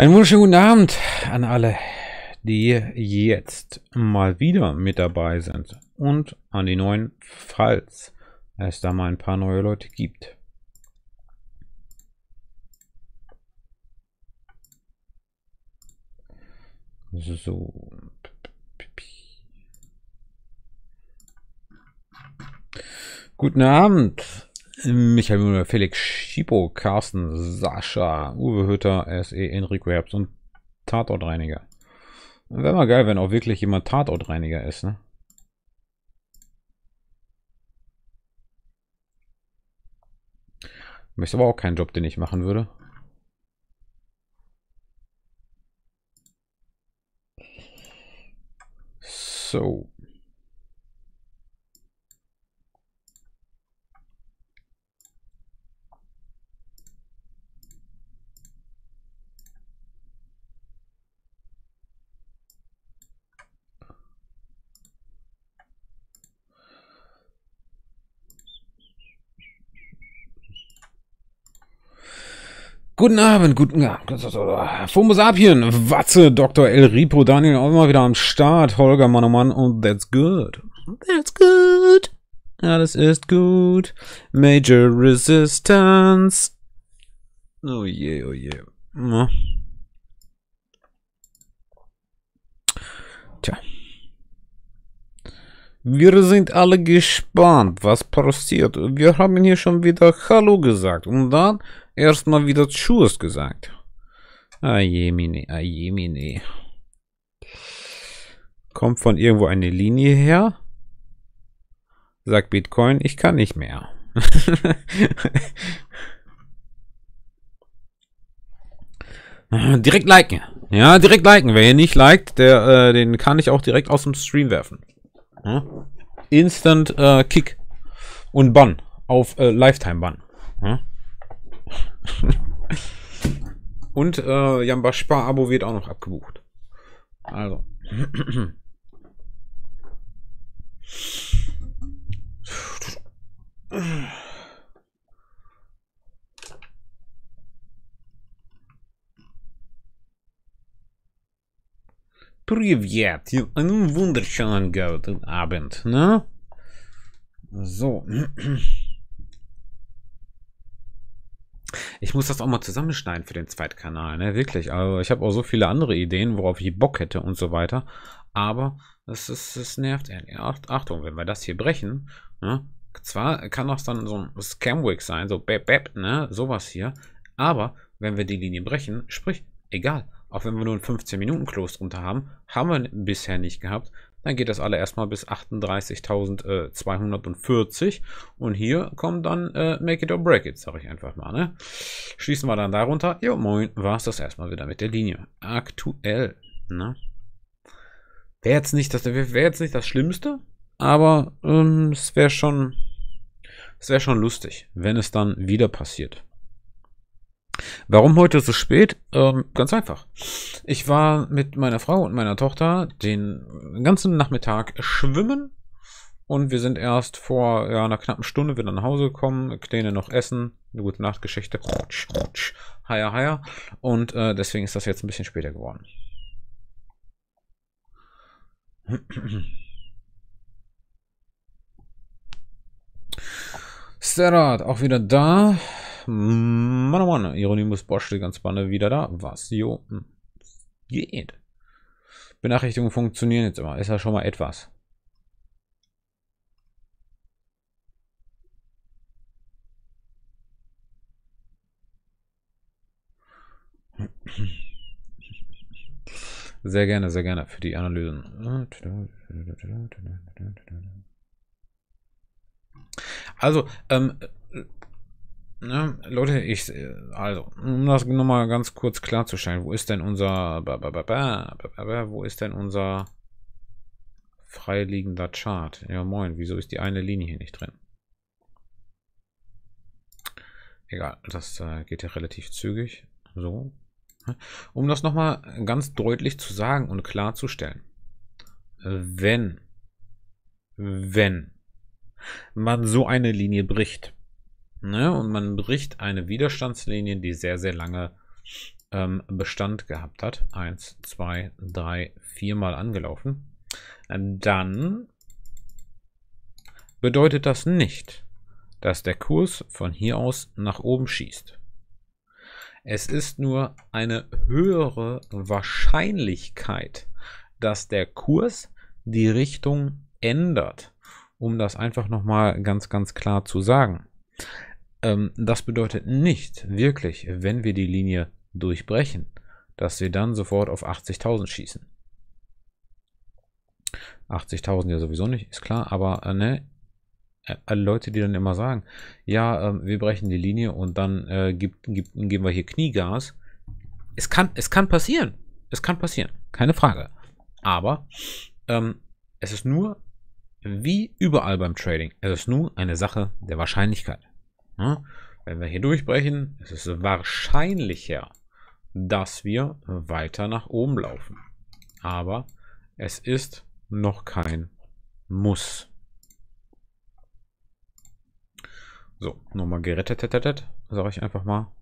Einen wunderschönen guten Abend an alle, die jetzt mal wieder mit dabei sind und an die neuen, falls es da mal ein paar neue Leute gibt. So. Guten Abend. Michael Müller, Felix Schipo, Carsten, Sascha, Uwe Hütter, SE, Enrico Herbst und Tatortreiniger. Wäre mal geil, wenn auch wirklich jemand Tatortreiniger ist, ne? Ist aber auch kein Job, den ich machen würde. So. Guten Abend, guten Abend. Fomo Apien, Watze, Dr. El Ripo, Daniel auch mal wieder am Start. Holger, Mann, oh Mann, und that's good. That's good. Alles ist gut. Major Resistance. Oh je, oh je. Ja. Tja. Wir sind alle gespannt, was passiert. Wir haben hier schon wieder Hallo gesagt. Und dann erstmal wieder Tschüss gesagt. Ajemine, ajemine. Kommt von irgendwo eine Linie her? Sagt Bitcoin, ich kann nicht mehr. direkt liken. Ja, direkt liken. Wer hier nicht liked, der, äh, den kann ich auch direkt aus dem Stream werfen. Ja? Instant äh, Kick und Bann auf äh, Lifetime Bann. Ja? Und äh, Jamba Spar-Abo wird auch noch abgebucht. Also. Привет, einen wunderschönen guten Abend, ne? So. Ich muss das auch mal zusammenschneiden für den Zweitkanal, ne? Wirklich. Also ich habe auch so viele andere Ideen, worauf ich Bock hätte und so weiter. Aber es, ist, es nervt. Achtung, wenn wir das hier brechen, ne? Zwar kann das dann so ein Scamwig sein, so bap, bap, ne? Sowas hier. Aber wenn wir die Linie brechen, sprich, egal. Auch wenn wir nur ein 15 minuten kloster drunter haben, haben wir bisher nicht gehabt dann geht das alle erstmal bis 38.240 und hier kommt dann äh, Make it or break it, sage ich einfach mal. Ne? Schließen wir dann darunter. Jo, moin, war es das erstmal wieder mit der Linie. Aktuell. Ne? Wäre jetzt, nicht das, wär, jetzt nicht das Schlimmste, aber ähm, es wäre schon, es wär schon lustig, wenn es dann wieder passiert. Warum heute so spät? Ähm, ganz einfach. Ich war mit meiner Frau und meiner Tochter den ganzen Nachmittag schwimmen und wir sind erst vor ja, einer knappen Stunde wieder nach Hause gekommen. Kleine noch essen, eine gute Nachtgeschichte. Rutsch, rutsch, heier, heier. Und äh, deswegen ist das jetzt ein bisschen später geworden. Serat, auch wieder da. Mann, oh Mann, Hieronymus Bosch, die ganze Bande wieder da. Was, jo, hm. geht. Benachrichtigungen funktionieren jetzt immer. Ist ja schon mal etwas. Sehr gerne, sehr gerne für die Analysen. Also, ähm, Ne? Leute, ich, äh, also, um das nochmal ganz kurz klarzustellen, wo ist denn unser, wo ist denn unser freiliegender Chart? Ja, moin, wieso ist die eine Linie hier nicht drin? Egal, das äh, geht ja relativ zügig. So. Um das nochmal ganz deutlich zu sagen und klarzustellen. Wenn, wenn man so eine Linie bricht, Ne? Und man bricht eine Widerstandslinie, die sehr, sehr lange ähm, Bestand gehabt hat. Eins, zwei, drei, viermal angelaufen. Ähm, dann bedeutet das nicht, dass der Kurs von hier aus nach oben schießt. Es ist nur eine höhere Wahrscheinlichkeit, dass der Kurs die Richtung ändert. Um das einfach nochmal ganz, ganz klar zu sagen. Ähm, das bedeutet nicht wirklich, wenn wir die Linie durchbrechen, dass wir dann sofort auf 80.000 schießen. 80.000 ja sowieso nicht, ist klar, aber äh, ne, äh, Leute, die dann immer sagen, ja, äh, wir brechen die Linie und dann gibt, äh, gibt, geben wir hier Kniegas. Es kann, es kann passieren. Es kann passieren, keine Frage. Aber ähm, es ist nur, wie überall beim Trading, es ist nur eine Sache der Wahrscheinlichkeit. Hm? Wenn wir hier durchbrechen, ist es wahrscheinlicher, dass wir weiter nach oben laufen. Aber es ist noch kein Muss. So, nochmal gerettet, sage ich einfach mal.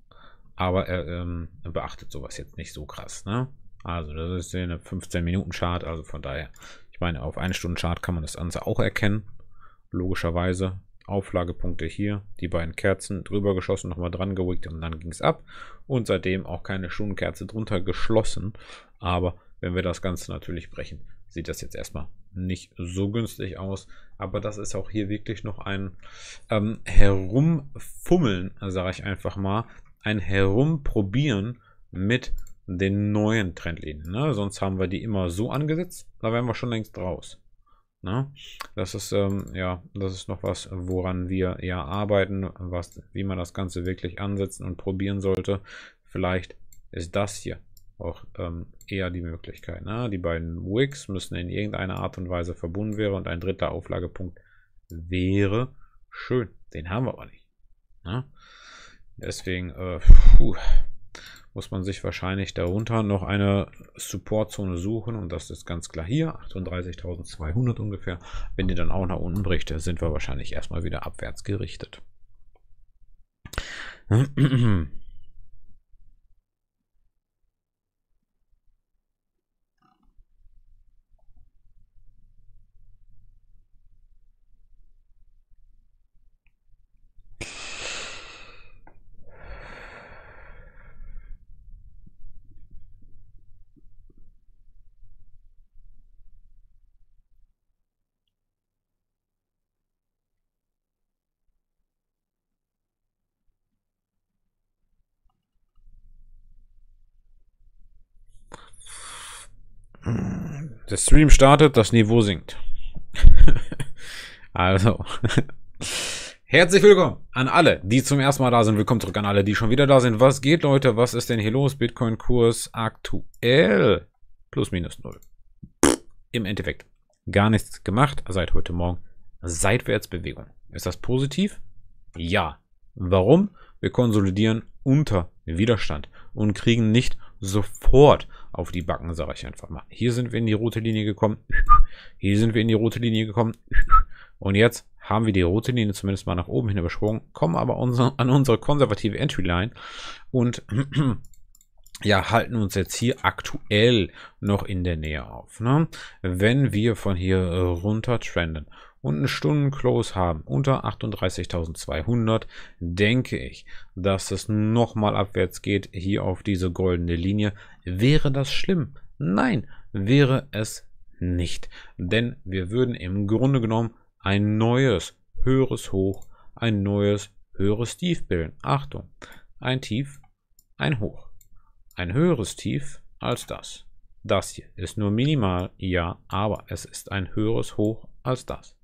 Aber er äh, ähm, beachtet sowas jetzt nicht so krass. Ne? Also das ist eine 15-Minuten-Chart, also von daher. Ich meine, auf eine stunde chart kann man das Ganze auch erkennen, logischerweise. Auflagepunkte hier, die beiden Kerzen drüber geschossen, nochmal dran gewickt und dann ging es ab. Und seitdem auch keine Stundenkerze drunter geschlossen. Aber wenn wir das Ganze natürlich brechen, sieht das jetzt erstmal nicht so günstig aus. Aber das ist auch hier wirklich noch ein ähm, Herumfummeln, sage ich einfach mal. Ein Herumprobieren mit den neuen Trendlinien. Ne? Sonst haben wir die immer so angesetzt, da wären wir schon längst raus. Ne? Das ist ähm, ja, das ist noch was, woran wir ja arbeiten, was, wie man das Ganze wirklich ansetzen und probieren sollte. Vielleicht ist das hier auch ähm, eher die Möglichkeit. Ne? Die beiden Wigs müssen in irgendeiner Art und Weise verbunden werden und ein dritter Auflagepunkt wäre schön. Den haben wir aber nicht. Ne? Deswegen, äh, puh, muss man sich wahrscheinlich darunter noch eine Supportzone suchen und das ist ganz klar hier, 38.200 ungefähr. Wenn die dann auch nach unten bricht, sind wir wahrscheinlich erstmal wieder abwärts gerichtet. Der Stream startet, das Niveau sinkt. also. Herzlich willkommen an alle, die zum ersten Mal da sind. Willkommen zurück an alle, die schon wieder da sind. Was geht, Leute? Was ist denn hier los? Bitcoin-Kurs aktuell plus minus null. Im Endeffekt gar nichts gemacht seit heute Morgen. Seitwärtsbewegung. Ist das positiv? Ja. Warum? Wir konsolidieren unter Widerstand und kriegen nicht sofort auf die Backen, sage ich einfach mal. Hier sind wir in die rote Linie gekommen. Hier sind wir in die rote Linie gekommen. Und jetzt haben wir die rote Linie zumindest mal nach oben hin übersprungen, kommen aber unsere, an unsere konservative Entry-Line und ja, halten uns jetzt hier aktuell noch in der Nähe auf. Ne? Wenn wir von hier runter trenden und einen Stundenclose haben unter 38.200, denke ich, dass es nochmal abwärts geht hier auf diese goldene Linie. Wäre das schlimm? Nein, wäre es nicht. Denn wir würden im Grunde genommen ein neues, höheres Hoch, ein neues, höheres Tief bilden. Achtung, ein Tief, ein Hoch. Ein höheres Tief als das. Das hier ist nur minimal, ja, aber es ist ein höheres Hoch als das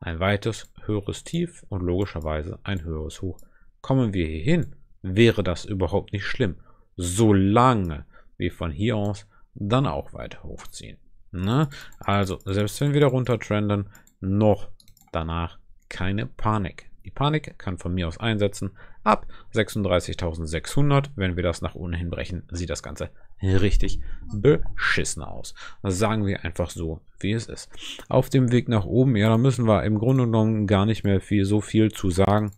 ein weites, höheres Tief und logischerweise ein höheres Hoch. Kommen wir hier hin, wäre das überhaupt nicht schlimm, solange wir von hier aus dann auch weiter hochziehen. Ne? Also, selbst wenn wir da runter trenden, noch danach keine Panik. Die Panik kann von mir aus einsetzen. Ab 36.600, wenn wir das nach unten hinbrechen, sieht das Ganze richtig beschissen aus. Das sagen wir einfach so, wie es ist. Auf dem Weg nach oben, ja, da müssen wir im Grunde genommen gar nicht mehr viel, so viel zu sagen.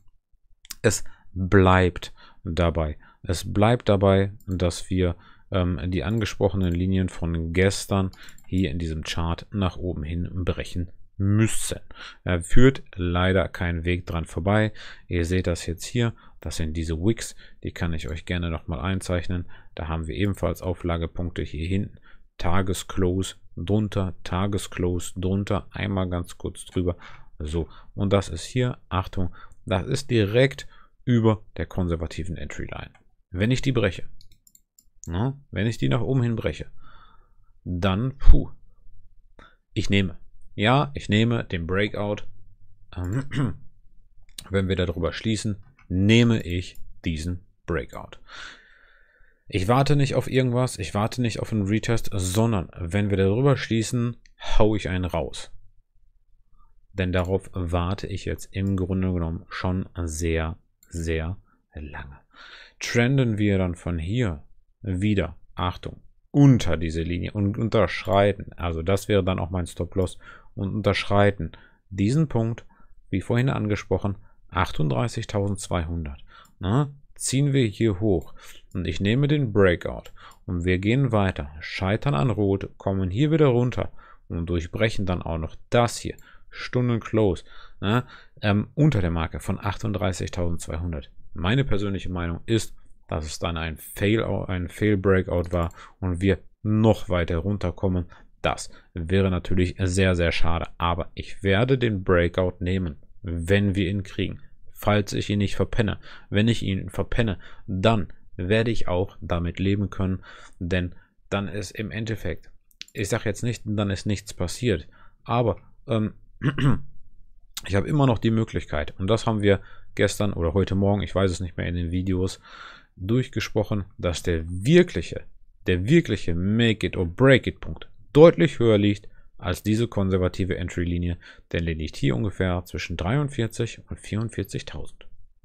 Es bleibt dabei. Es bleibt dabei, dass wir ähm, die angesprochenen Linien von gestern hier in diesem Chart nach oben hin brechen müssen. Er führt leider keinen Weg dran vorbei. Ihr seht das jetzt hier. Das sind diese Wicks. Die kann ich euch gerne nochmal einzeichnen. Da haben wir ebenfalls Auflagepunkte hier hinten. Tagesclose drunter, Tagesclose drunter. Einmal ganz kurz drüber. So, und das ist hier, Achtung, das ist direkt über der konservativen Entry Line. Wenn ich die breche, na, ne? wenn ich die nach oben hin breche, dann, puh, ich nehme. Ja, ich nehme den Breakout. Ähm, wenn wir darüber schließen, nehme ich diesen Breakout. Ich warte nicht auf irgendwas, ich warte nicht auf einen Retest, sondern wenn wir darüber schließen, haue ich einen raus. Denn darauf warte ich jetzt im Grunde genommen schon sehr, sehr lange. Trenden wir dann von hier wieder, Achtung, unter diese Linie und unterschreiten. Also das wäre dann auch mein Stop-Loss und unterschreiten diesen Punkt, wie vorhin angesprochen, 38.200. Ne? Ziehen wir hier hoch und ich nehme den Breakout und wir gehen weiter, scheitern an Rot, kommen hier wieder runter und durchbrechen dann auch noch das hier, Stunden Close, ne? ähm, unter der Marke von 38.200. Meine persönliche Meinung ist, dass es dann ein Fail, ein Fail Breakout war und wir noch weiter runterkommen, das wäre natürlich sehr, sehr schade. Aber ich werde den Breakout nehmen, wenn wir ihn kriegen. Falls ich ihn nicht verpenne. Wenn ich ihn verpenne, dann werde ich auch damit leben können. Denn dann ist im Endeffekt, ich sage jetzt nicht, dann ist nichts passiert. Aber ähm, ich habe immer noch die Möglichkeit. Und das haben wir gestern oder heute Morgen, ich weiß es nicht mehr in den Videos, durchgesprochen, dass der wirkliche, der wirkliche Make it or Break it Punkt deutlich höher liegt als diese konservative Entry-Linie, denn die liegt hier ungefähr zwischen 43 und 44.000.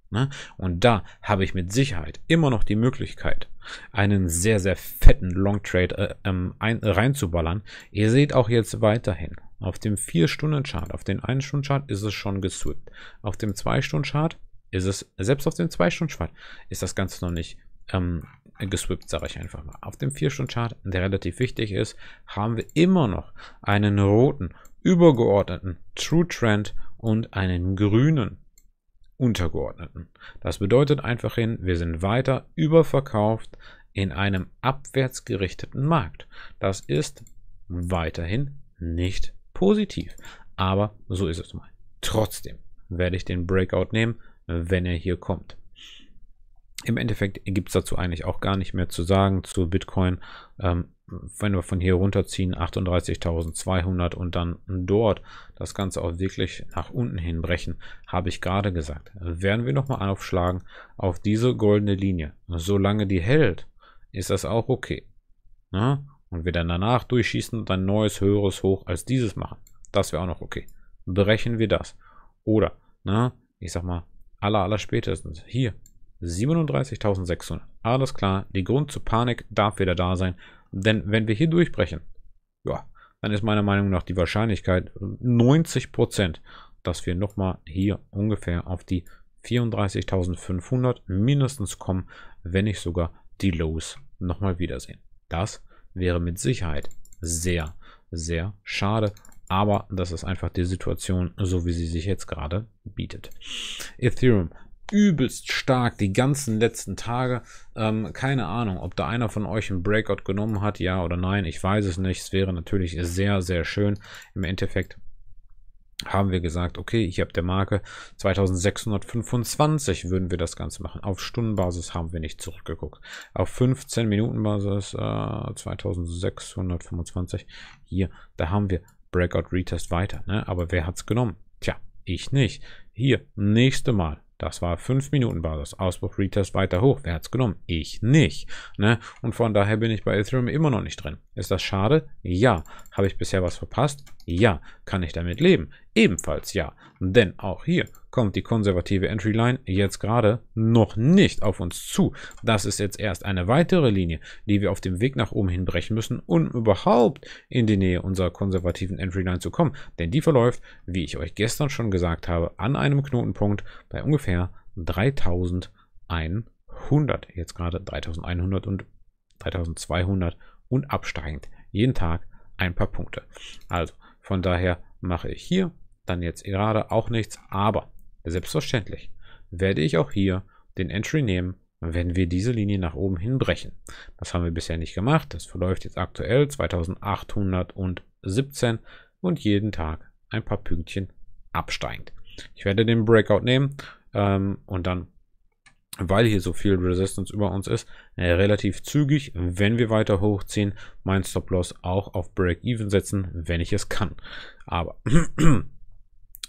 Ne? Und da habe ich mit Sicherheit immer noch die Möglichkeit, einen sehr, sehr fetten Long Trade äh, ähm, ein, reinzuballern. Ihr seht auch jetzt weiterhin, auf dem 4-Stunden-Chart, auf dem 1-Stunden-Chart ist es schon geswippt. Auf dem 2-Stunden-Chart ist es, selbst auf dem 2-Stunden-Chart ist das Ganze noch nicht ähm, geswippt, sage ich einfach mal. Auf dem 4-Stunden-Chart, der relativ wichtig ist, haben wir immer noch einen roten, übergeordneten True Trend und einen grünen untergeordneten. Das bedeutet einfach hin, wir sind weiter überverkauft in einem abwärts gerichteten Markt. Das ist weiterhin nicht positiv. Aber so ist es mal. Trotzdem werde ich den Breakout nehmen, wenn er hier kommt. Im Endeffekt gibt es dazu eigentlich auch gar nicht mehr zu sagen zu Bitcoin. Ähm, wenn wir von hier runterziehen, 38.200 und dann dort das Ganze auch wirklich nach unten hin brechen, habe ich gerade gesagt. Werden wir nochmal aufschlagen auf diese goldene Linie. Solange die hält, ist das auch okay. Na? Ne? Und wir dann danach durchschießen und ein neues, höheres Hoch als dieses machen. Das wäre auch noch okay. Brechen wir das. Oder, na, ne, ich sag mal, aller, aller spätestens hier 37.600. Alles klar, die Grund zur Panik darf wieder da sein. Denn wenn wir hier durchbrechen, ja, dann ist meiner Meinung nach die Wahrscheinlichkeit 90%, dass wir nochmal hier ungefähr auf die 34.500 mindestens kommen, wenn nicht sogar die Lows nochmal wiedersehen. Das wäre mit Sicherheit sehr, sehr schade. Aber das ist einfach die Situation, so wie sie sich jetzt gerade bietet. Ethereum übelst stark die ganzen letzten Tage. Ähm, keine Ahnung, ob da einer von euch einen Breakout genommen hat, ja oder nein. Ich weiß es nicht. Es wäre natürlich sehr, sehr schön. Im Endeffekt haben wir gesagt, okay, ich habe der Marke 2625 würden wir das Ganze machen. Auf Stundenbasis haben wir nicht zurückgeguckt. Auf 15 Minuten Basis äh, 2625 hier, da haben wir Breakout Retest weiter. Ne? Aber wer hat es genommen? Tja, ich nicht. Hier, nächste Mal das war 5 Minuten Basis. Ausbruch, Retest weiter hoch. Wer hat es genommen? Ich nicht. Ne? Und von daher bin ich bei Ethereum immer noch nicht drin. Ist das schade? Ja. Habe ich bisher was verpasst? Ja. Kann ich damit leben? ebenfalls ja. Denn auch hier kommt die konservative Entry Line jetzt gerade noch nicht auf uns zu. Das ist jetzt erst eine weitere Linie, die wir auf dem Weg nach oben hin brechen müssen, um überhaupt in die Nähe unserer konservativen Entry Line zu kommen. Denn die verläuft, wie ich euch gestern schon gesagt habe, an einem Knotenpunkt bei ungefähr 3100. Jetzt gerade 3100 und 3200 und absteigend. Jeden Tag ein paar Punkte. Also von daher mache ich hier dann jetzt gerade auch nichts, aber selbstverständlich werde ich auch hier den Entry nehmen, wenn wir diese Linie nach oben hin brechen. Das haben wir bisher nicht gemacht. Das verläuft jetzt aktuell 2817 und jeden Tag ein paar Pünktchen absteigend. Ich werde den Breakout nehmen ähm, und dann, weil hier so viel Resistance über uns ist, äh, relativ zügig, wenn wir weiter hochziehen, mein Stop-Loss auch auf Break-Even setzen, wenn ich es kann. Aber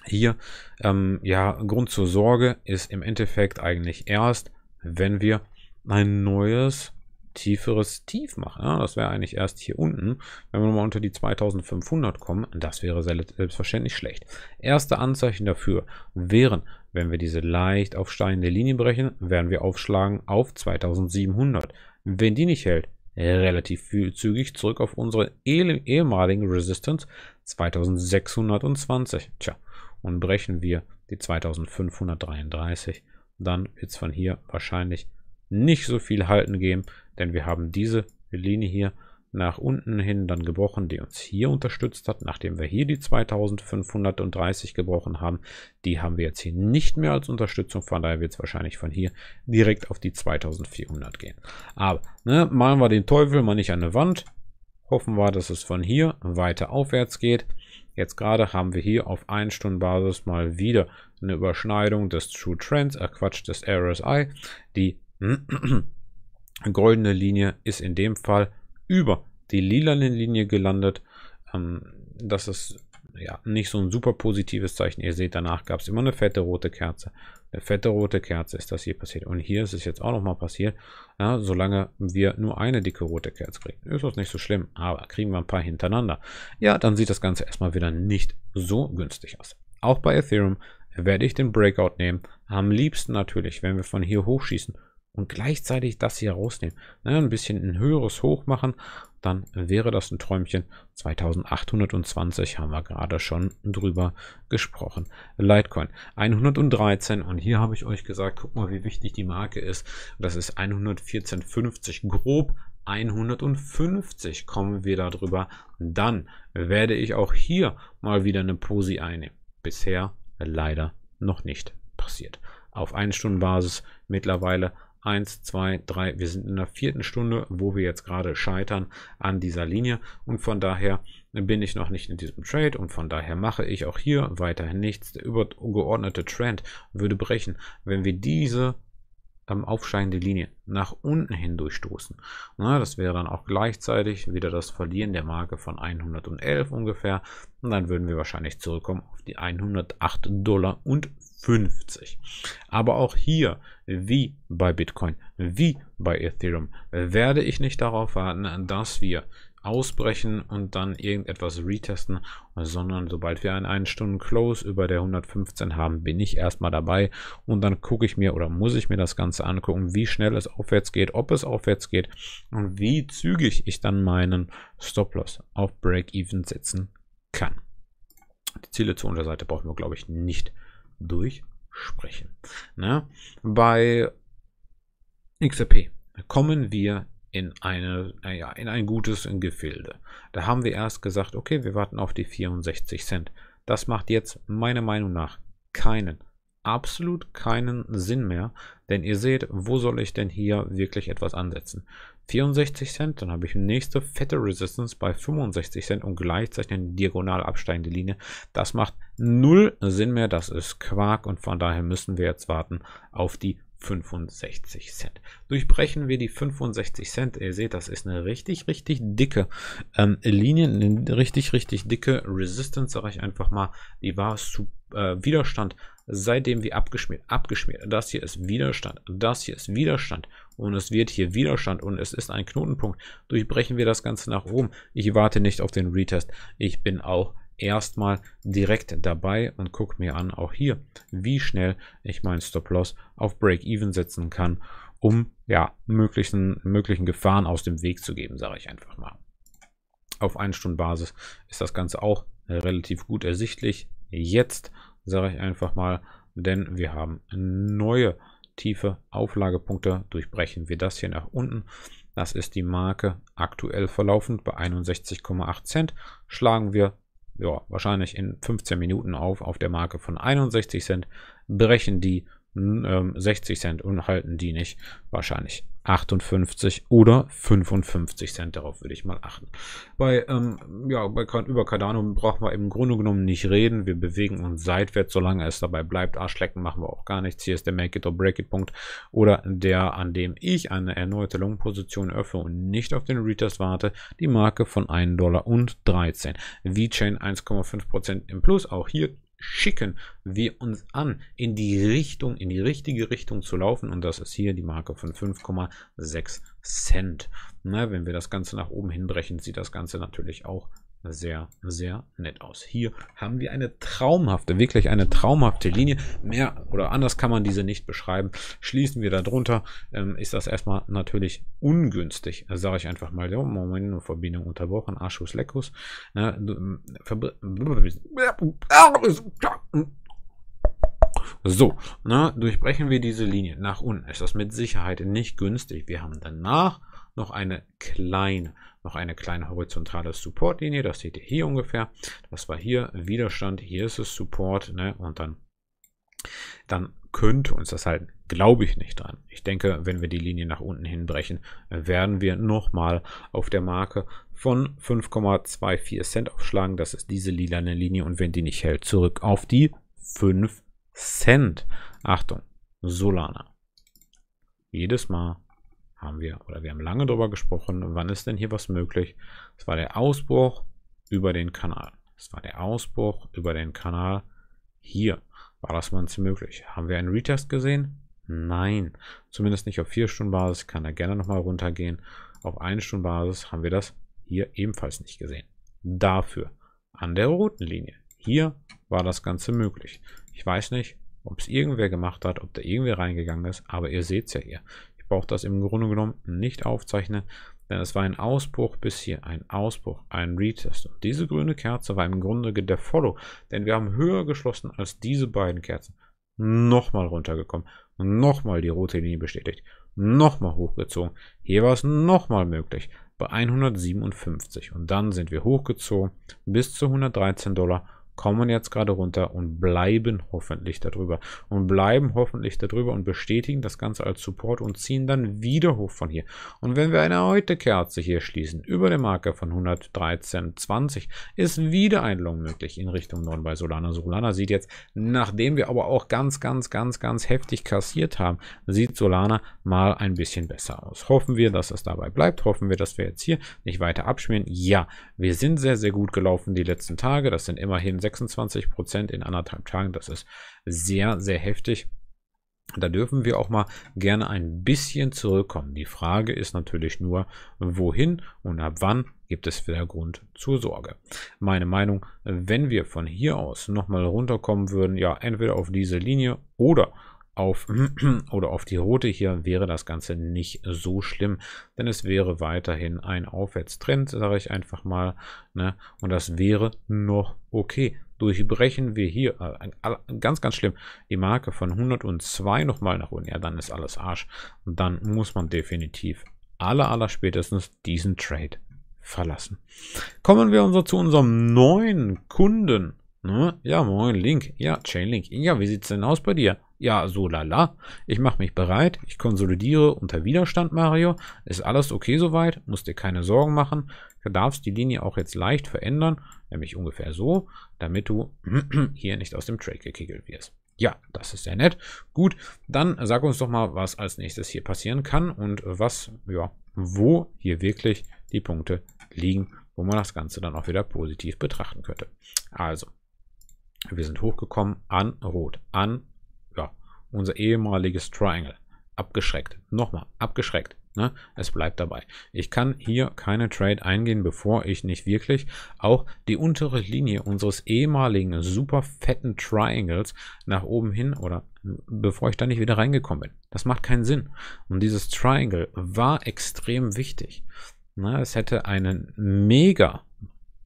hier, ähm, ja, Grund zur Sorge ist im Endeffekt eigentlich erst, wenn wir ein neues tieferes Tief machen. Ja, das wäre eigentlich erst hier unten. Wenn wir mal unter die 2500 kommen, das wäre selbstverständlich schlecht. Erste Anzeichen dafür wären, wenn wir diese leicht aufsteigende Linie brechen, werden wir aufschlagen auf 2700. Wenn die nicht hält, relativ zügig zurück auf unsere ehemaligen Resistance 2620. Tja, und brechen wir die 2533, dann wird es von hier wahrscheinlich nicht so viel halten geben, denn wir haben diese Linie hier nach unten hin dann gebrochen, die uns hier unterstützt hat, nachdem wir hier die 2530 gebrochen haben. Die haben wir jetzt hier nicht mehr als Unterstützung, von daher wird es wahrscheinlich von hier direkt auf die 2400 gehen. Aber ne, malen wir den Teufel mal nicht an eine Wand, hoffen wir, dass es von hier weiter aufwärts geht. Jetzt gerade haben wir hier auf 1 Stunden Basis mal wieder eine Überschneidung des True Trends, äh Quatsch, des RSI. Die goldene Linie ist in dem Fall über die lilanen Linie gelandet. Ähm, das ist ja, nicht so ein super positives Zeichen. Ihr seht, danach gab es immer eine fette rote Kerze. Eine fette rote Kerze ist das hier passiert. Und hier ist es jetzt auch nochmal passiert. Ja, solange wir nur eine dicke rote Kerze kriegen, ist das nicht so schlimm. Aber kriegen wir ein paar hintereinander, ja, dann sieht das Ganze erstmal wieder nicht so günstig aus. Auch bei Ethereum werde ich den Breakout nehmen. Am liebsten natürlich, wenn wir von hier hochschießen, und gleichzeitig das hier rausnehmen. Ne, ein bisschen ein höheres Hoch machen, dann wäre das ein Träumchen. 2820 haben wir gerade schon drüber gesprochen. Litecoin 113 und hier habe ich euch gesagt, guck mal, wie wichtig die Marke ist. Das ist 114,50 grob. 150 kommen wir darüber. Dann werde ich auch hier mal wieder eine Posi einnehmen. Bisher leider noch nicht passiert. Auf 1-Stunden-Basis mittlerweile 1, 2, 3. Wir sind in der vierten Stunde, wo wir jetzt gerade scheitern an dieser Linie. Und von daher bin ich noch nicht in diesem Trade und von daher mache ich auch hier weiterhin nichts. Der übergeordnete Trend würde brechen, wenn wir diese ähm, aufsteigende Linie nach unten hindurchstoßen. Na, das wäre dann auch gleichzeitig wieder das Verlieren der Marke von 111 ungefähr. Und dann würden wir wahrscheinlich zurückkommen auf die 108 Dollar und 50. Aber auch hier, wie bei Bitcoin, wie bei Ethereum, werde ich nicht darauf warten, dass wir ausbrechen und dann irgendetwas retesten, sondern sobald wir einen 1 Stunden Close über der 115 haben, bin ich erstmal dabei und dann gucke ich mir oder muss ich mir das Ganze angucken, wie schnell es aufwärts geht, ob es aufwärts geht und wie zügig ich dann meinen Stop-Loss auf Break-Even setzen kann. Die Ziele zur Unterseite brauchen wir, glaube ich, nicht durchsprechen. Ne? Bei XRP kommen wir in, eine, ja, in ein gutes Gefilde. Da haben wir erst gesagt, okay, wir warten auf die 64 Cent. Das macht jetzt meiner Meinung nach keinen absolut keinen Sinn mehr, denn ihr seht, wo soll ich denn hier wirklich etwas ansetzen? 64 Cent, dann habe ich nächste fette Resistance bei 65 Cent und gleichzeitig eine diagonal absteigende Linie. Das macht null Sinn mehr, das ist Quark und von daher müssen wir jetzt warten auf die 65 Cent. Durchbrechen wir die 65 Cent. Ihr seht, das ist eine richtig, richtig dicke ähm, Linie, eine richtig, richtig dicke Resistance, sage ich einfach mal. Die war zu, äh, Widerstand, seitdem wir abgeschmiert, abgeschmiert. Das hier ist Widerstand, das hier ist Widerstand und es wird hier Widerstand und es ist ein Knotenpunkt. Durchbrechen wir das Ganze nach oben. Ich warte nicht auf den Retest. Ich bin auch erstmal direkt dabei und gucke mir an, auch hier, wie schnell ich meinen Stop-Loss auf Break-Even setzen kann, um ja, möglichen, möglichen Gefahren aus dem Weg zu geben, sage ich einfach mal. Auf 1-Stunden-Basis ist das Ganze auch relativ gut ersichtlich. Jetzt sage ich einfach mal, denn wir haben neue tiefe Auflagepunkte. Durchbrechen wir das hier nach unten. Das ist die Marke aktuell verlaufend bei 61,8 Cent. Schlagen wir ja, wahrscheinlich in 15 Minuten auf, auf der Marke von 61 Cent brechen die 60 ähm, Cent und halten die nicht. Wahrscheinlich 58 oder 55 Cent. Darauf würde ich mal achten. Bei, ähm, ja, bei, über Cardano brauchen wir im Grunde genommen nicht reden. Wir bewegen uns seitwärts, solange es dabei bleibt. Arschlecken machen wir auch gar nichts. Hier ist der Make it or Break it Punkt oder der, an dem ich eine erneute Long-Position öffne und nicht auf den Retest warte. Die Marke von 1 Dollar und 13. VeChain 1,5% im Plus. Auch hier schicken wir uns an, in die Richtung, in die richtige Richtung zu laufen. Und das ist hier die Marke von 5,6 Cent. Na, wenn wir das Ganze nach oben hinbrechen, sieht das Ganze natürlich auch sehr, sehr nett aus. Hier haben wir eine traumhafte, wirklich eine traumhafte Linie. Mehr oder anders kann man diese nicht beschreiben. Schließen wir darunter, ähm, ist das erstmal natürlich ungünstig. Sage ich einfach mal, ja, Moment, Verbindung unterbrochen, Arschus Leckus. Ne, ähm, so, ne, durchbrechen wir diese Linie nach unten. Ist das mit Sicherheit nicht günstig. Wir haben danach noch eine kleine noch eine kleine horizontale Supportlinie. Das seht ihr hier ungefähr. Das war hier Widerstand, hier ist es Support ne? und dann, dann könnte uns das halten. Glaube ich nicht dran. Ich denke, wenn wir die Linie nach unten hinbrechen, werden wir nochmal auf der Marke von 5,24 Cent aufschlagen. Das ist diese lilane Linie und wenn die nicht hält, zurück auf die 5 Cent. Achtung, Solana. Jedes Mal haben wir, oder wir haben lange darüber gesprochen, wann ist denn hier was möglich? Es war der Ausbruch über den Kanal. Es war der Ausbruch über den Kanal hier. War das manche möglich? Haben wir einen Retest gesehen? Nein. Zumindest nicht auf 4-Stunden-Basis. Kann er gerne nochmal runtergehen. Auf 1-Stunden-Basis haben wir das hier ebenfalls nicht gesehen. Dafür an der roten Linie. Hier war das Ganze möglich. Ich weiß nicht, ob es irgendwer gemacht hat, ob da irgendwer reingegangen ist, aber ihr seht es ja hier brauche das im Grunde genommen nicht aufzeichnen, denn es war ein Ausbruch bis hier, ein Ausbruch, ein Retest. Und diese grüne Kerze war im Grunde der Follow, denn wir haben höher geschlossen als diese beiden Kerzen. Nochmal runtergekommen, nochmal die rote Linie bestätigt, nochmal hochgezogen. Hier war es nochmal möglich bei 157 und dann sind wir hochgezogen bis zu 113 Dollar kommen jetzt gerade runter und bleiben hoffentlich darüber und bleiben hoffentlich darüber und bestätigen das Ganze als Support und ziehen dann wieder hoch von hier. Und wenn wir eine erneute Kerze hier schließen, über der Marke von 113,20, ist wieder ein Long möglich in Richtung Norden bei Solana. Solana sieht jetzt, nachdem wir aber auch ganz, ganz, ganz, ganz heftig kassiert haben, sieht Solana mal ein bisschen besser aus. Hoffen wir, dass es dabei bleibt. Hoffen wir, dass wir jetzt hier nicht weiter abschmieren. Ja, wir sind sehr, sehr gut gelaufen die letzten Tage. Das sind immerhin 6 26 Prozent in anderthalb Tagen. Das ist sehr, sehr heftig. Da dürfen wir auch mal gerne ein bisschen zurückkommen. Die Frage ist natürlich nur, wohin und ab wann gibt es wieder Grund zur Sorge. Meine Meinung, wenn wir von hier aus nochmal runterkommen würden, ja, entweder auf diese Linie oder auf oder auf die rote hier wäre das Ganze nicht so schlimm, denn es wäre weiterhin ein Aufwärtstrend, sage ich einfach mal, ne? und das wäre noch okay. Durchbrechen wir hier, äh, ganz, ganz schlimm, die Marke von 102 nochmal nach unten, ja, dann ist alles Arsch. Und dann muss man definitiv aller, aller spätestens diesen Trade verlassen. Kommen wir also zu unserem neuen Kunden. Ne? Ja, moin, Link. Ja, Chainlink. Ja, wie sieht es denn aus bei dir? ja, so lala. Ich mache mich bereit, ich konsolidiere unter Widerstand, Mario. Ist alles okay soweit, musst dir keine Sorgen machen. Du darfst die Linie auch jetzt leicht verändern, nämlich ungefähr so, damit du hier nicht aus dem Trade gekickelt wirst. Ja, das ist sehr nett. Gut, dann sag uns doch mal, was als nächstes hier passieren kann und was, ja, wo hier wirklich die Punkte liegen, wo man das Ganze dann auch wieder positiv betrachten könnte. Also, wir sind hochgekommen an Rot, an unser ehemaliges Triangle. Abgeschreckt. Nochmal, abgeschreckt. Ne? Es bleibt dabei. Ich kann hier keine Trade eingehen, bevor ich nicht wirklich auch die untere Linie unseres ehemaligen super fetten Triangles nach oben hin oder bevor ich da nicht wieder reingekommen bin. Das macht keinen Sinn. Und dieses Triangle war extrem wichtig. Ne? Es hätte einen mega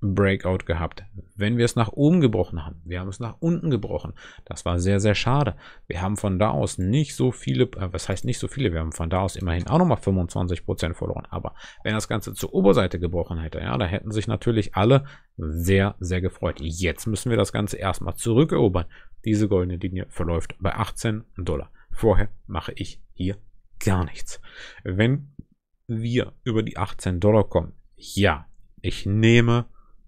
Breakout gehabt. Wenn wir es nach oben gebrochen haben, wir haben es nach unten gebrochen. Das war sehr, sehr schade. Wir haben von da aus nicht so viele, äh, was heißt nicht so viele, wir haben von da aus immerhin auch nochmal 25% verloren. Aber wenn das Ganze zur Oberseite gebrochen hätte, ja, da hätten sich natürlich alle sehr, sehr gefreut. Jetzt müssen wir das Ganze erstmal zurückerobern. Diese goldene Linie verläuft bei 18 Dollar. Vorher mache ich hier gar nichts. Wenn wir über die 18 Dollar kommen, ja, ich nehme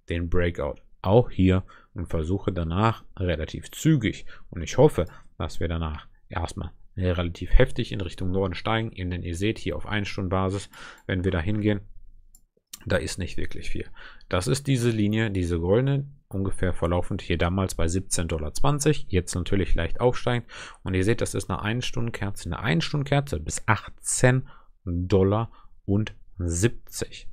den Breakout auch hier und versuche danach relativ zügig und ich hoffe, dass wir danach erstmal relativ heftig in Richtung Norden steigen, eben denn ihr seht hier auf 1 Stunden Basis, wenn wir da hingehen, da ist nicht wirklich viel. Das ist diese Linie, diese goldene, ungefähr verlaufend hier damals bei 17,20 Dollar, jetzt natürlich leicht aufsteigend und ihr seht, das ist eine 1 Stunden Kerze, eine 1 Stunden Kerze bis 18 Dollar und 70.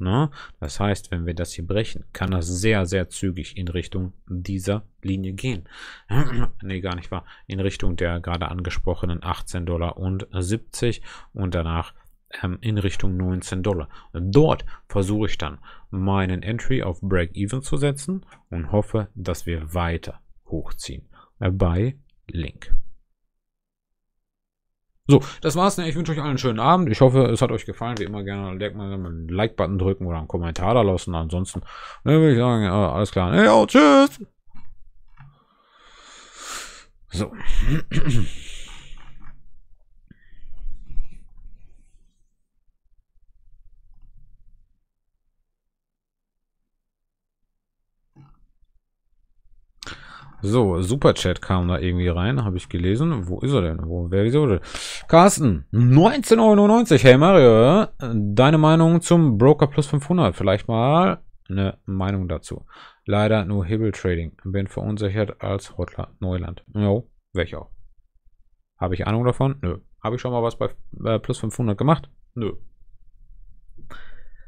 Na? Ne? Das heißt, wenn wir das hier brechen, kann das sehr, sehr zügig in Richtung dieser Linie gehen. nee, gar nicht wahr. In Richtung der gerade angesprochenen 18 Dollar und 70 und danach ähm, in Richtung 19 Dollar. dort versuche ich dann meinen Entry auf Break-Even zu setzen und hoffe, dass wir weiter hochziehen. Äh, bei Link. So, das war's. Ne? Ich wünsche euch allen einen schönen Abend. Ich hoffe, es hat euch gefallen. Wie immer gerne einen Like-Button drücken oder einen Kommentar da lassen. Ansonsten ne, würde ich sagen, alles klar. Hey, ne? tschüss! So. So, Superchat kam da irgendwie rein, habe ich gelesen. Wo ist er denn? Wo, wer, wieso? Carsten, 19,99 Euro. Hey Mario, deine Meinung zum Broker Plus 500? Vielleicht mal eine Meinung dazu. Leider nur Hebeltrading. Bin verunsichert als Hotler Neuland. Jo, welcher? auch. Habe ich Ahnung davon? Nö. Habe ich schon mal was bei äh, Plus 500 gemacht? Nö.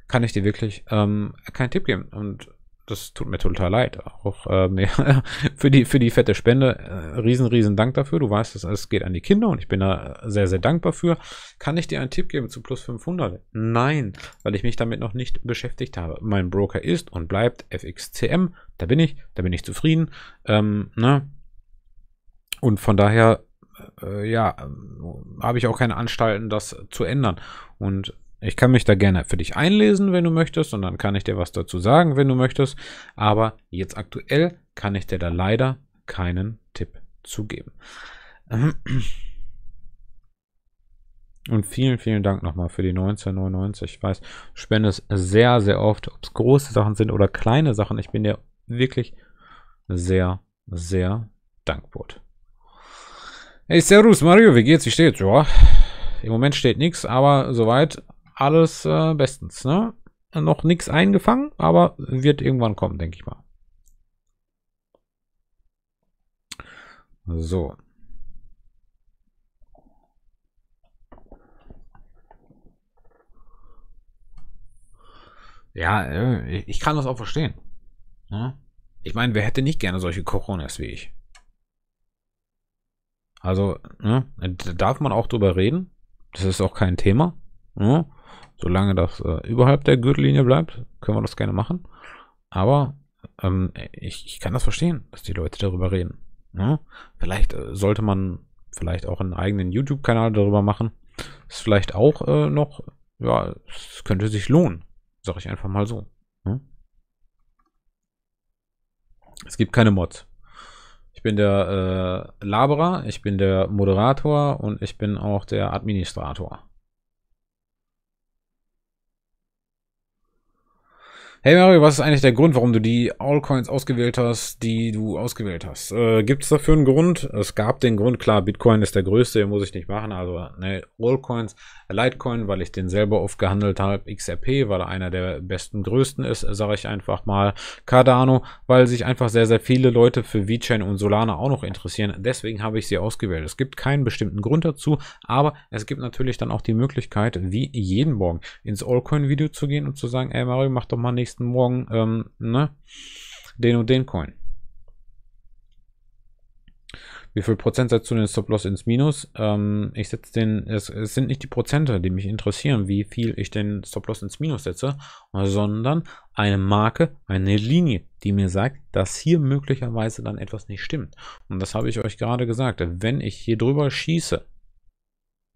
Kann ich dir wirklich ähm, keinen Tipp geben. Und das tut mir total leid. Auch ähm, für, die, für die fette Spende. Äh, riesen, riesen Dank dafür. Du weißt, das alles geht an die Kinder und ich bin da sehr, sehr dankbar für. Kann ich dir einen Tipp geben zu plus 500? Nein, weil ich mich damit noch nicht beschäftigt habe. Mein Broker ist und bleibt FXCM. Da bin ich, da bin ich zufrieden. Ähm, ne? Und von daher, äh, ja, äh, habe ich auch keine Anstalten, das zu ändern. Und ich kann mich da gerne für dich einlesen, wenn du möchtest, und dann kann ich dir was dazu sagen, wenn du möchtest. Aber jetzt aktuell kann ich dir da leider keinen Tipp zugeben. Und vielen, vielen Dank nochmal für die 1999. Ich weiß, spende es sehr, sehr oft, ob es große Sachen sind oder kleine Sachen. Ich bin dir wirklich sehr, sehr dankbar. Hey, Servus, Mario, wie geht's? Wie steht's? Ja, im Moment steht nichts, aber soweit alles äh, bestens, ne? Noch nichts eingefangen, aber wird irgendwann kommen, denke ich mal. So. Ja, äh, ich kann das auch verstehen. Ne? Ich meine, wer hätte nicht gerne solche Coronas wie ich? Also, ne, da darf man auch drüber reden. Das ist auch kein Thema. Ne? Solange das äh, überhalb der Gürtellinie bleibt, können wir das gerne machen. Aber ähm, ich, ich, kann das verstehen, dass die Leute darüber reden. Ja? Ne? Vielleicht äh, sollte man vielleicht auch einen eigenen YouTube-Kanal darüber machen. Ist vielleicht auch äh, noch, ja, es könnte sich lohnen. Sag ich einfach mal so. Ja? Ne? Es gibt keine Mods. Ich bin der äh, Laberer, ich bin der Moderator und ich bin auch der Administrator. Hey Mario, was ist eigentlich der Grund, warum du die Allcoins ausgewählt hast, die du ausgewählt hast? Äh, Gibt es dafür einen Grund? Es gab den Grund, klar, Bitcoin ist der größte, den muss ich nicht machen, also ne, Allcoins, Litecoin, weil ich den selber oft gehandelt habe, XRP, weil er einer der besten, größten ist, sage ich einfach mal, Cardano, weil sich einfach sehr, sehr viele Leute für VeChain und Solana auch noch interessieren, deswegen habe ich sie ausgewählt. Es gibt keinen bestimmten Grund dazu, aber es gibt natürlich dann auch die Möglichkeit, wie jeden Morgen ins Allcoin-Video zu gehen und zu sagen, ey Mario, mach doch mal nichts nächsten Morgen ähm, ne, den und den Coin. Wie viel Prozent setzt du den Stop-Loss ins Minus? Ähm, ich setze den, es, es, sind nicht die Prozente, die mich interessieren, wie viel ich den Stop-Loss ins Minus setze, sondern eine Marke, eine Linie, die mir sagt, dass hier möglicherweise dann etwas nicht stimmt. Und das habe ich euch gerade gesagt. Wenn ich hier drüber schieße,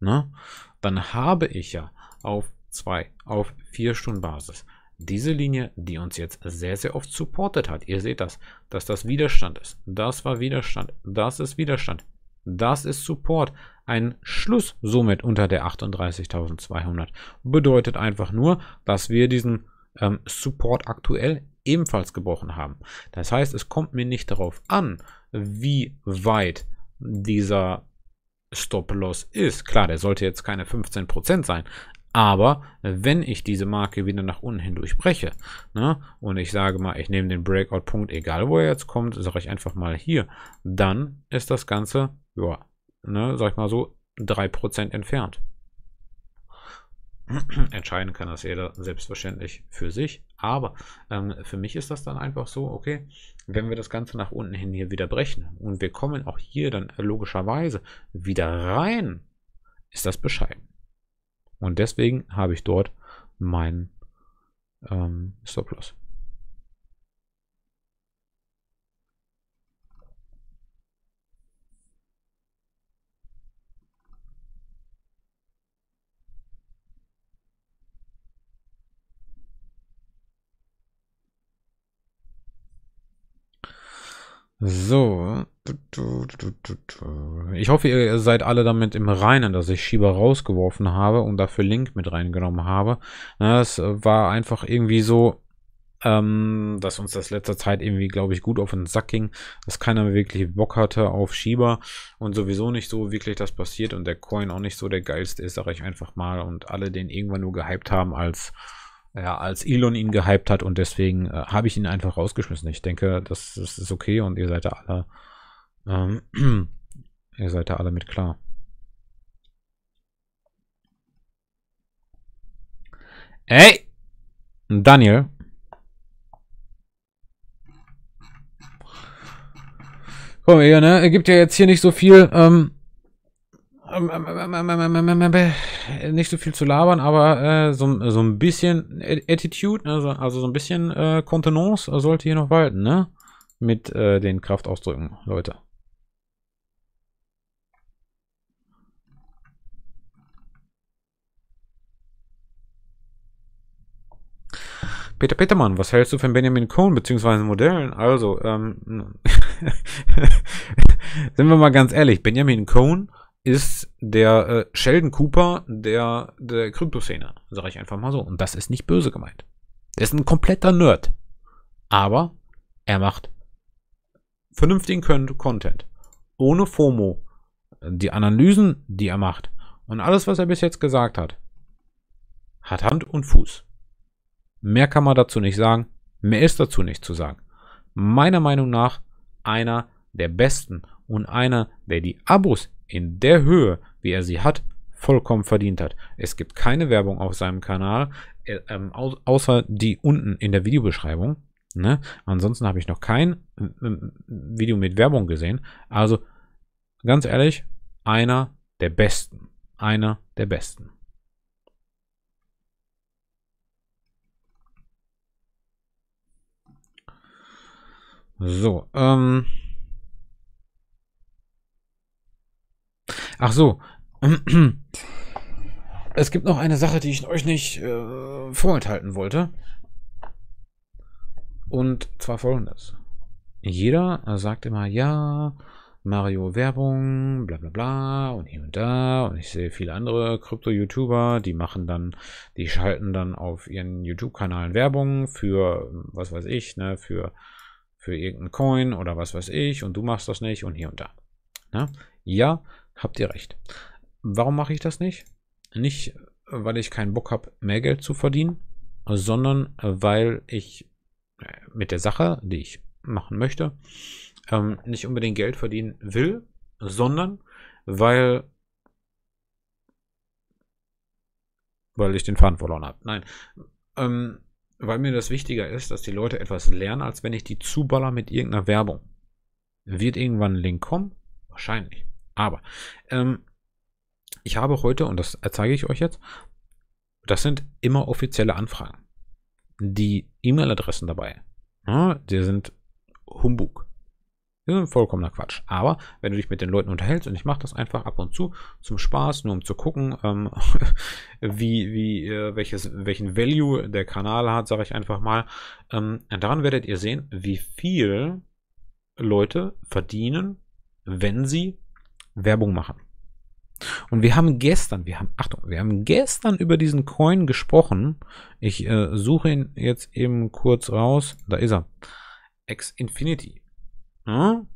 ne, dann habe ich ja auf zwei, auf vier Stunden Basis diese Linie, die uns jetzt sehr, sehr oft supportet hat. Ihr seht das, dass das Widerstand ist. Das war Widerstand. Das ist Widerstand. Das ist Support. Ein Schluss somit unter der 38.200 bedeutet einfach nur, dass wir diesen ähm, Support aktuell ebenfalls gebrochen haben. Das heißt, es kommt mir nicht darauf an, wie weit dieser Stop-Loss ist. Klar, der sollte jetzt keine 15% sein, aber wenn ich diese Marke wieder nach unten hindurch breche ne, und ich sage mal, ich nehme den Breakout-Punkt, egal wo er jetzt kommt, sage ich einfach mal hier, dann ist das Ganze, ja, ne, sag ich mal so, 3% entfernt. Entscheiden kann das jeder selbstverständlich für sich, aber ähm, für mich ist das dann einfach so, okay, wenn wir das Ganze nach unten hin hier wieder brechen und wir kommen auch hier dann logischerweise wieder rein, ist das bescheiden. Und deswegen habe ich dort meinen ähm, Stop-Loss. So, ich hoffe, ihr seid alle damit im Reinen, dass ich Schieber rausgeworfen habe und dafür Link mit reingenommen habe. Das war einfach irgendwie so, ähm, dass uns das letzte Zeit irgendwie, glaube ich, gut auf den Sack ging, dass keiner wirklich Bock hatte auf Schieber und sowieso nicht so wirklich das passiert und der Coin auch nicht so der geilste ist, sage ich einfach mal, und alle den irgendwann nur gehypt haben als ja, als Elon ihn gehypt hat und deswegen äh, habe ich ihn einfach rausgeschmissen. Ich denke, das, das ist okay und ihr seid da alle ähm, ihr seid da alle mit klar. Ey! Daniel. Komm hier, ne? Er gibt ja jetzt hier nicht so viel, ähm, ähm, ähm, ähm äh, nicht so viel zu labern, aber äh, so, so ein bisschen Attitude, also, also so ein bisschen äh, Kontenance sollte hier noch walten, ne? Mit äh, den Kraftausdrücken, Leute. Peter Petermann, was hältst du von Benjamin Cohn bzw. Modellen? Also, ähm, sind wir mal ganz ehrlich, Benjamin Cohn ist der äh, Sheldon Cooper der, der Kryptoszene, sage ich einfach mal so. Und das ist nicht böse gemeint. Er ist ein kompletter Nerd. Aber er macht vernünftigen Content. Ohne FOMO. Die Analysen, die er macht und alles, was er bis jetzt gesagt hat, hat Hand und Fuß. Mehr kann man dazu nicht sagen. Mehr ist dazu nicht zu sagen. Meiner Meinung nach einer der besten und einer, der die Abos in der Höhe, wie er sie hat, vollkommen verdient hat. Es gibt keine Werbung auf seinem Kanal, äh, ähm, außer die unten in der Videobeschreibung. Ne? Ansonsten habe ich noch kein ähm, Video mit Werbung gesehen. Also ganz ehrlich, einer der besten. Einer der besten. So, ähm. Ach so. Es gibt noch eine Sache, die ich euch nicht äh, vorenthalten wollte. Und zwar folgendes. Jeder sagt immer, ja, Mario Werbung, bla bla bla und hier und da. Und ich sehe viele andere Krypto-YouTuber, die machen dann, die schalten dann auf ihren YouTube-Kanalen Werbung für, was weiß ich, ne, für für irgendeinen Coin oder was weiß ich und du machst das nicht und hier und da. Na? Ne? Ja, habt ihr recht. Warum mache ich das nicht? Nicht, weil ich keinen Bock habe, mehr Geld zu verdienen, sondern äh, weil ich äh, mit der Sache, die ich machen möchte, ähm, nicht unbedingt Geld verdienen will, sondern weil weil ich den Faden verloren habe. Nein, ähm, weil mir das wichtiger ist, dass die Leute etwas lernen, als wenn ich die zuballer mit irgendeiner Werbung. Wird irgendwann ein Link kommen? Wahrscheinlich. Aber ähm, ich habe heute, und das zeige ich euch jetzt, das sind immer offizielle Anfragen. Die E-Mail-Adressen dabei, ja, ne, die sind Humbug. Das ist vollkommener Quatsch. Aber wenn du dich mit den Leuten unterhältst, und ich mache das einfach ab und zu zum Spaß, nur um zu gucken, ähm, wie, wie, äh, welches, welchen Value der Kanal hat, sage ich einfach mal, ähm, daran werdet ihr sehen, wie viel Leute verdienen, wenn sie Werbung machen. Und wir haben gestern, wir haben, Achtung, wir haben gestern über diesen Coin gesprochen. Ich äh, suche ihn jetzt eben kurz raus. Da ist er. X Infinity. Ja? Ne?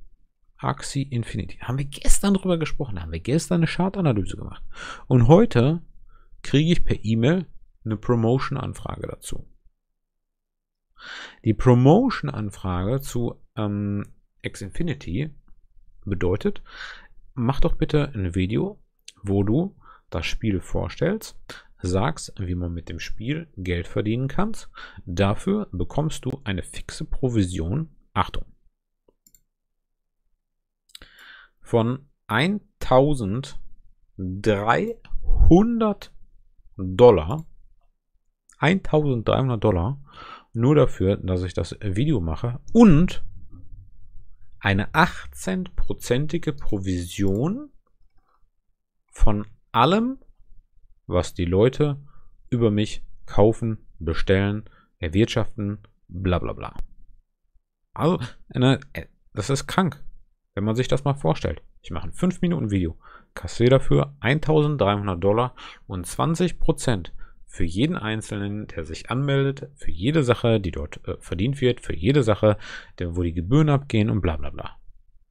Axie Infinity. Haben wir gestern drüber gesprochen, haben wir gestern eine Chartanalyse gemacht. Und heute kriege ich per E-Mail eine Promotion-Anfrage dazu. Die Promotion-Anfrage zu ähm, Infinity bedeutet, mach doch bitte ein Video, wo du das Spiel vorstellst, sagst, wie man mit dem Spiel Geld verdienen kannst. Dafür bekommst du eine fixe Provision. Achtung, von 1300 Dollar. 1300 Dollar nur dafür, dass ich das Video mache und eine 18-prozentige Provision von allem, was die Leute über mich kaufen, bestellen, erwirtschaften, bla bla bla. Also, äh, ne, äh, das ist krank. Wenn man sich das mal vorstellt. Ich mache ein 5 Minuten Video, kassiere dafür 1300 Dollar und 20 für jeden Einzelnen, der sich anmeldet, für jede Sache, die dort äh, verdient wird, für jede Sache, der, wo die Gebühren abgehen und bla bla bla.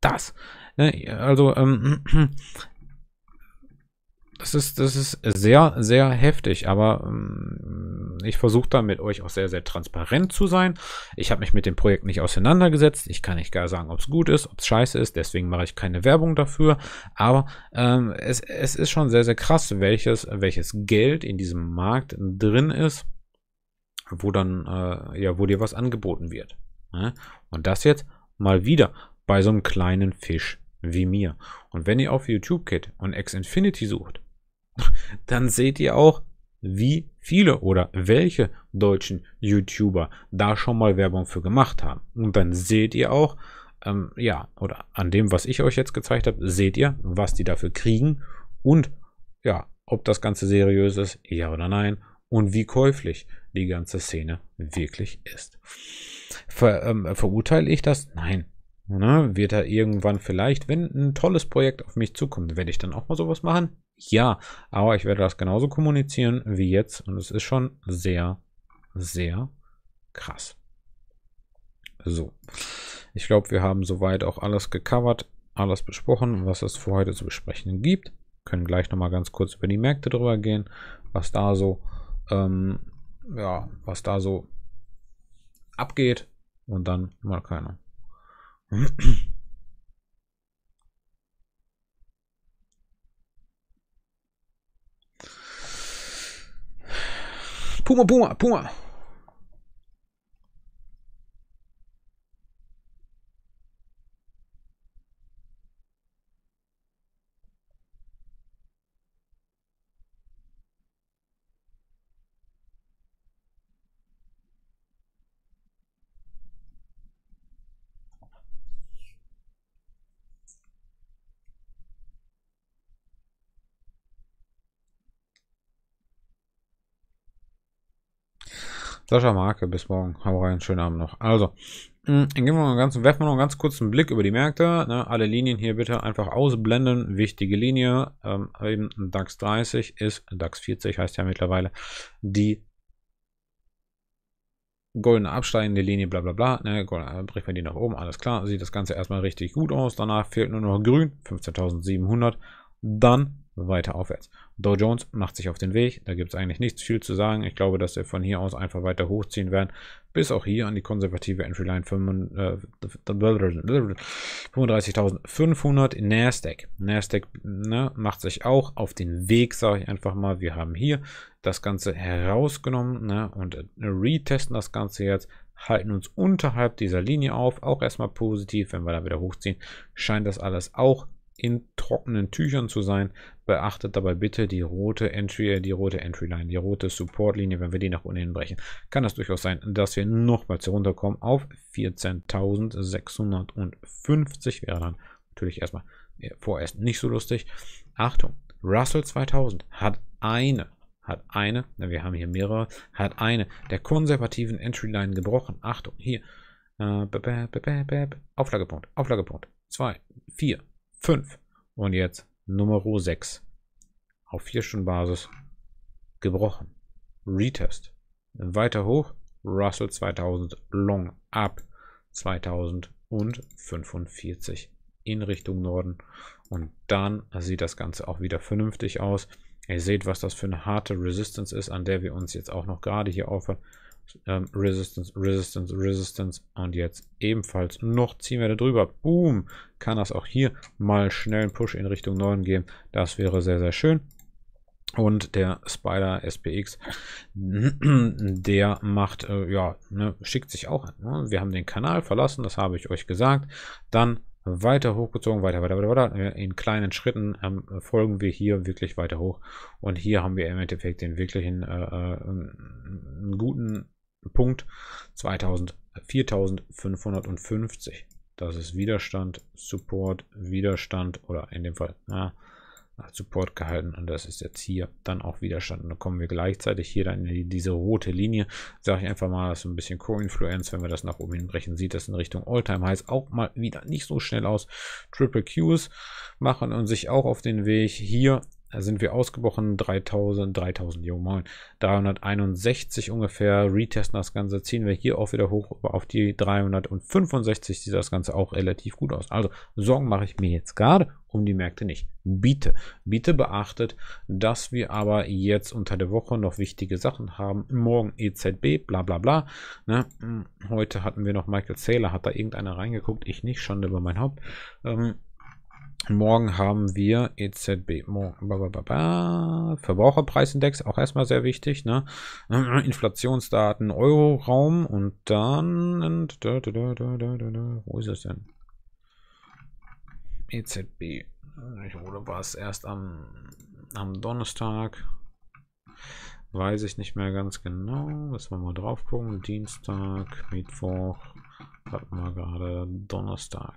Das. Ne, also, ähm, das ist, das ist sehr, sehr heftig, aber ähm, ich versuche da mit euch auch sehr, sehr transparent zu sein. Ich habe mich mit dem Projekt nicht auseinandergesetzt. Ich kann nicht gar sagen, ob es gut ist, ob es scheiße ist. Deswegen mache ich keine Werbung dafür. Aber ähm, es, es ist schon sehr, sehr krass, welches, welches Geld in diesem Markt drin ist, wo dann, äh, ja, wo dir was angeboten wird. Ne? Und das jetzt mal wieder bei so einem kleinen Fisch wie mir. Und wenn ihr auf YouTube geht und X Infinity sucht, dann seht ihr auch, wie viele oder welche deutschen YouTuber da schon mal Werbung für gemacht haben. Und dann seht ihr auch, ähm, ja, oder an dem, was ich euch jetzt gezeigt habe, seht ihr, was die dafür kriegen und ja, ob das Ganze seriös ist, ja oder nein, und wie käuflich die ganze Szene wirklich ist. Ver, ähm, verurteile ich das? Nein. Ne? Wird da irgendwann vielleicht, wenn ein tolles Projekt auf mich zukommt, werde ich dann auch mal sowas machen? Ja, aber ich werde das genauso kommunizieren wie jetzt. Und es ist schon sehr, sehr krass. So. Ich glaube, wir haben soweit auch alles gecovert, alles besprochen, was es für heute zu besprechen gibt. Können gleich nochmal ganz kurz über die Märkte drüber gehen, was da so, ähm, ja, was da so abgeht. Und dann mal keiner. 扑啊，扑啊，扑啊。Sascha Marke, bis morgen. Hau rein, schönen Abend noch. Also, mh, mm, gehen wir mal ganz, werfen wir noch einen ganz kurzen Blick über die Märkte. Ne? Alle Linien hier bitte einfach ausblenden. Wichtige Linie, ähm, eben DAX 30 ist, DAX 40 heißt ja mittlerweile, die goldene absteigende Linie, bla bla bla. Ne, äh, bricht man die nach oben, alles klar. Sieht das Ganze erstmal richtig gut aus. Danach fehlt nur noch grün, 15.700. Dann weiter aufwärts. Dow Jones macht sich auf den Weg. Da gibt es eigentlich nichts viel zu sagen. Ich glaube, dass wir von hier aus einfach weiter hochziehen werden, bis auch hier an die konservative Entry Line 35.500 äh, Nasdaq. Nasdaq ne, macht sich auch auf den Weg, sage ich einfach mal. Wir haben hier das Ganze herausgenommen ne, und retesten das Ganze jetzt halten uns unterhalb dieser Linie auf, auch erstmal positiv, wenn wir da wieder hochziehen, scheint das alles auch in trockenen Tüchern zu sein. Beachtet dabei bitte die rote Entry, äh, die rote Entry Line, die rote Support Linie, wenn wir die nach unten hin brechen. Kann das durchaus sein, dass wir nochmals herunterkommen auf 14.650 wäre dann natürlich erstmal äh, vorerst nicht so lustig. Achtung, Russell 2000 hat eine hat eine, wir haben hier mehrere, hat eine der konservativen Entry Line gebrochen. Achtung, hier. Äh, Auflagepunkt, Auflagepunkt. 2, 4, 5. Und jetzt Nummer 6. Auf 4 Stunden Basis. Gebrochen. Retest. Weiter hoch. Russell 2000 Long ab 2045 in Richtung Norden. Und dann sieht das Ganze auch wieder vernünftig aus. Ihr seht, was das für eine harte Resistance ist, an der wir uns jetzt auch noch gerade hier aufhören. Ähm, Resistance, Resistance, Resistance. Und jetzt ebenfalls noch ziehen wir da drüber. Boom. Kann das auch hier mal schnell einen Push in Richtung 9 geben. Das wäre sehr, sehr schön. Und der Spider SPX, der macht, äh, ja, ne, schickt sich auch an. Ne? Wir haben den Kanal verlassen, das habe ich euch gesagt. Dann weiter hochgezogen, weiter, weiter, weiter, weiter. In kleinen Schritten ähm, folgen wir hier wirklich weiter hoch. Und hier haben wir im Endeffekt den wirklichen äh, äh, guten Punkt 2000, 4550. Äh, das ist Widerstand, Support, Widerstand oder in dem Fall na, Support gehalten und das ist jetzt hier dann auch Widerstand. Und dann kommen wir gleichzeitig hier dann in diese rote Linie, sage ich einfach mal, das ist ein bisschen Co-Influenz, wenn wir das nach oben hinbrechen, sieht das in Richtung Alltime Highs auch mal wieder nicht so schnell aus. Triple Qs machen und sich auch auf den Weg hier sind wir ausgebrochen. 3000, 3000, jo moin. 361 ungefähr. Retesten das Ganze, ziehen wir hier auch wieder hoch auf die 365. Sieht das Ganze auch relativ gut aus. Also Sorgen mache ich mir jetzt gerade um die Märkte nicht. Biete. Biete beachtet, dass wir aber jetzt unter der Woche noch wichtige Sachen haben. Morgen EZB, bla bla bla. Ne? Hm, heute hatten wir noch Michael Saylor, hat da irgendeiner reingeguckt. Ich nicht, Schande über mein Haupt. Ähm, Morgen haben wir EZB, Verbraucherpreisindex, auch erstmal sehr wichtig, ne? Äh, Inflationsdaten, Euroraum und dann, wo ist es denn? EZB, ich hole was erst am, am Donnerstag, weiß ich nicht mehr ganz genau, müssen wir mal drauf gucken, Dienstag, Mittwoch, hatten wir gerade Donnerstag.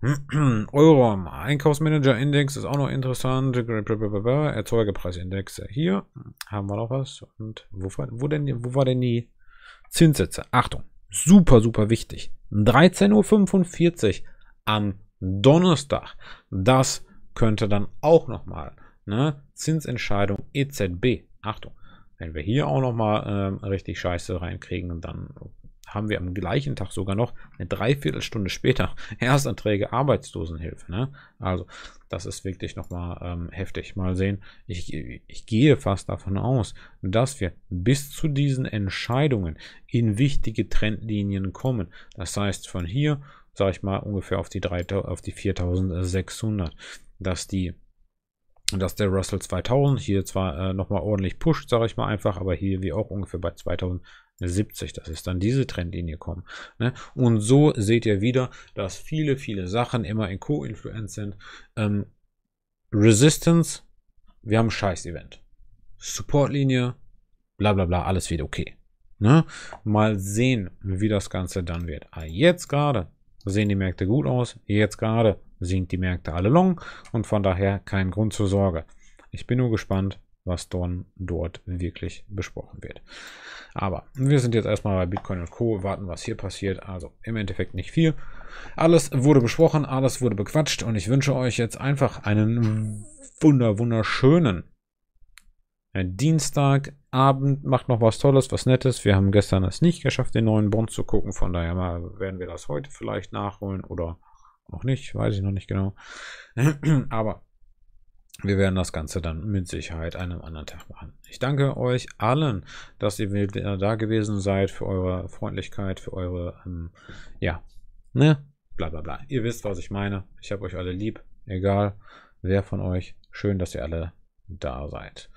Eurom, Einkaufsmanager-Index ist auch noch interessant. Erzeugerpreisindex äh, hier. Haben wir noch was? Und wo war, wo denn, wo war denn die Zinssätze? Achtung, super, super wichtig. 13.45 Uhr am Donnerstag. Das könnte dann auch nochmal, ne? Zinsentscheidung EZB. Achtung, wenn wir hier auch nochmal ähm, richtig Scheiße reinkriegen, dann haben wir am gleichen Tag sogar noch eine Dreiviertelstunde später Erstanträge Arbeitslosenhilfe. Ne? Also das ist wirklich nochmal ähm, heftig. Mal sehen, ich, ich gehe fast davon aus, dass wir bis zu diesen Entscheidungen in wichtige Trendlinien kommen. Das heißt von hier, sage ich mal, ungefähr auf die, 3, auf die 4600, dass die dass der Russell 2000 hier zwar äh, nochmal ordentlich pusht, sage ich mal einfach, aber hier wie auch ungefähr bei 2000 70, das ist dann diese Trendlinie kommen. Ne? Und so seht ihr wieder, dass viele, viele Sachen immer in Co-Influenz sind. Ähm, Resistance, wir haben scheiß Event. Supportlinie, bla bla bla, alles wieder okay. Ne? Mal sehen, wie das Ganze dann wird. Ah, jetzt gerade sehen die Märkte gut aus, jetzt gerade sind die Märkte alle long und von daher kein Grund zur Sorge. Ich bin nur gespannt, was dann dort wirklich besprochen wird. Aber wir sind jetzt erstmal bei Bitcoin und Co. Warten, was hier passiert. Also im Endeffekt nicht viel. Alles wurde besprochen, alles wurde bequatscht und ich wünsche euch jetzt einfach einen wunder wunderschönen äh, Dienstagabend. Macht noch was Tolles, was Nettes. Wir haben gestern es nicht geschafft, den neuen Bond zu gucken. Von daher werden wir das heute vielleicht nachholen oder noch nicht, weiß ich noch nicht genau. Aber wir werden das Ganze dann mit Sicherheit einem anderen Tag machen. Ich danke euch allen, dass ihr wieder da gewesen seid, für eure Freundlichkeit, für eure, ähm, ja, ne, bla bla bla. Ihr wisst, was ich meine. Ich habe euch alle lieb, egal wer von euch. Schön, dass ihr alle da seid.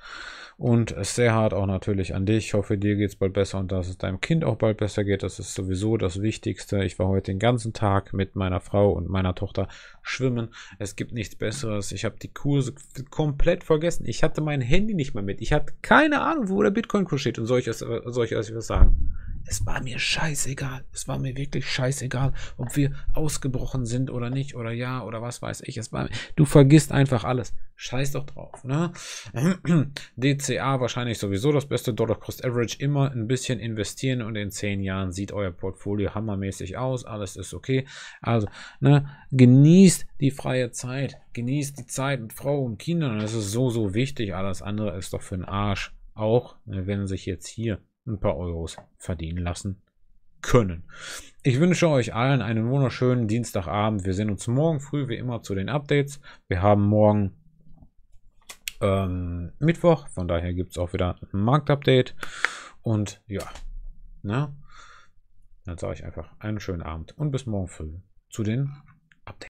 Und sehr hart auch natürlich an dich. Ich hoffe, dir geht es bald besser und dass es deinem Kind auch bald besser geht. Das ist sowieso das Wichtigste. Ich war heute den ganzen Tag mit meiner Frau und meiner Tochter schwimmen. Es gibt nichts Besseres. Ich habe die Kurse komplett vergessen. Ich hatte mein Handy nicht mehr mit. Ich hatte keine Ahnung, wo der Bitcoin-Kurs steht. Und soll ich, äh, soll ich euch was sagen? es war mir scheißegal. Es war mir wirklich scheißegal, ob wir ausgebrochen sind oder nicht oder ja oder was weiß ich. Es war, du vergisst einfach alles. Scheiß doch drauf, ne? DCA wahrscheinlich sowieso das beste Dollar Cost Average. Immer ein bisschen investieren und in zehn Jahren sieht euer Portfolio hammermäßig aus. Alles ist okay. Also, ne? Genießt die freie Zeit. Genießt die Zeit mit Frau und Kindern. Das ist so, so wichtig. Alles andere ist doch für den Arsch. Auch ne, wenn sich jetzt hier ein paar Euros verdienen lassen können. Ich wünsche euch allen einen wunderschönen Dienstagabend. Wir sehen uns morgen früh wie immer zu den Updates. Wir haben morgen ähm, Mittwoch, von daher gibt es auch wieder ein Marktupdate. Und ja, ne? Dann sage ich einfach einen schönen Abend und bis morgen früh zu den